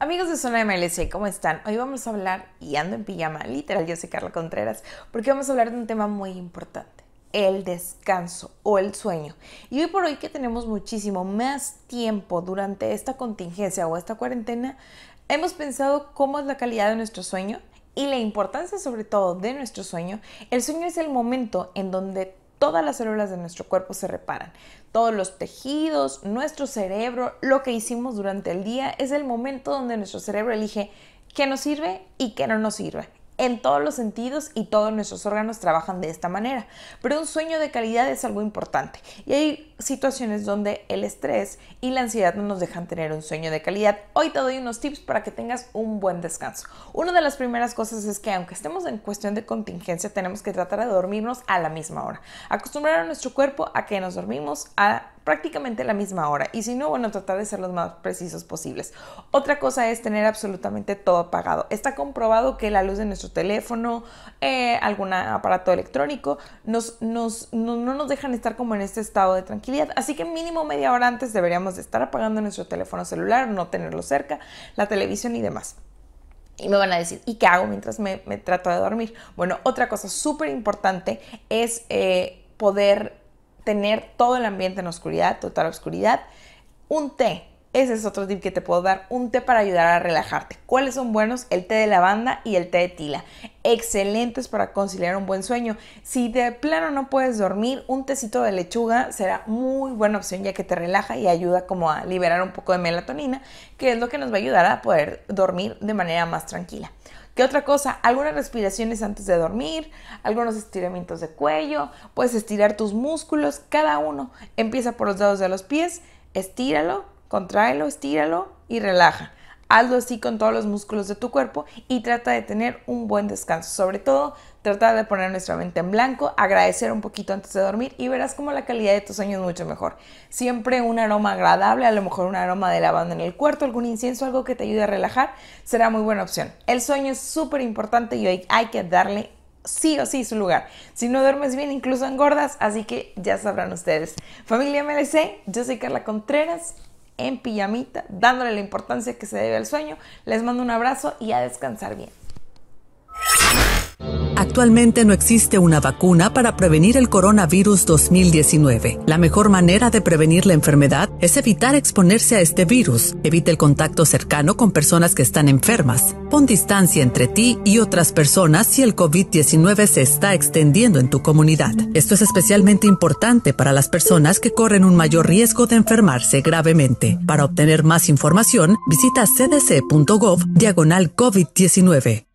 Amigos de Zona MLC, ¿cómo están? Hoy vamos a hablar, y ando en pijama, literal, yo soy Carla Contreras, porque vamos a hablar de un tema muy importante, el descanso o el sueño. Y hoy por hoy que tenemos muchísimo más tiempo durante esta contingencia o esta cuarentena, hemos pensado cómo es la calidad de nuestro sueño y la importancia sobre todo de nuestro sueño. El sueño es el momento en donde todas las células de nuestro cuerpo se reparan. Todos los tejidos, nuestro cerebro, lo que hicimos durante el día es el momento donde nuestro cerebro elige qué nos sirve y qué no nos sirve. En todos los sentidos y todos nuestros órganos trabajan de esta manera. Pero un sueño de calidad es algo importante. Y ahí situaciones donde el estrés y la ansiedad no nos dejan tener un sueño de calidad. Hoy te doy unos tips para que tengas un buen descanso. Una de las primeras cosas es que aunque estemos en cuestión de contingencia, tenemos que tratar de dormirnos a la misma hora. Acostumbrar a nuestro cuerpo a que nos dormimos a prácticamente la misma hora y si no, bueno, tratar de ser los más precisos posibles. Otra cosa es tener absolutamente todo apagado. Está comprobado que la luz de nuestro teléfono, eh, algún aparato electrónico, nos, nos, no nos dejan estar como en este estado de tranquilidad Así que mínimo media hora antes deberíamos de estar apagando nuestro teléfono celular, no tenerlo cerca, la televisión y demás. Y me van a decir, ¿y qué hago mientras me, trato de dormir? Bueno, otra cosa súper importante es eh, poder tener todo el ambiente en oscuridad, total oscuridad. Un té, ese es otro tip que te puedo dar, un té para ayudar a relajarte. ¿Cuáles son buenos? El té de lavanda y el té de tila. Excelentes para conciliar un buen sueño. Si de plano no puedes dormir, un tecito de lechuga será muy buena opción ya que te relaja y ayuda como a liberar un poco de melatonina, que es lo que nos va a ayudar a poder dormir de manera más tranquila. ¿Qué otra cosa? Algunas respiraciones antes de dormir, algunos estiramientos de cuello, puedes estirar tus músculos, cada uno. Empieza por los dedos de los pies, estíralo Contráelo, estíralo y relaja. Hazlo así con todos los músculos de tu cuerpo y trata de tener un buen descanso. Sobre todo, trata de poner nuestra mente en blanco, agradecer un poquito antes de dormir y verás como la calidad de tus sueños es mucho mejor. Siempre un aroma agradable, a lo mejor un aroma de lavanda en el cuarto, algún incienso, algo que te ayude a relajar, será muy buena opción. El sueño es súper importante y hay que darle sí o sí su lugar. Si no duermes bien, incluso engordas, así que ya sabrán ustedes. Familia MLC, yo soy Carla Contreras en pijamita, dándole la importancia que se debe al sueño. Les mando un abrazo y a descansar bien. Actualmente no existe una vacuna para prevenir el coronavirus 2019. La mejor manera de prevenir la enfermedad es evitar exponerse a este virus. Evite el contacto cercano con personas que están enfermas. Pon distancia entre ti y otras personas si el COVID-19 se está extendiendo en tu comunidad. Esto es especialmente importante para las personas que corren un mayor riesgo de enfermarse gravemente. Para obtener más información, visita cdc.gov diagonal COVID-19.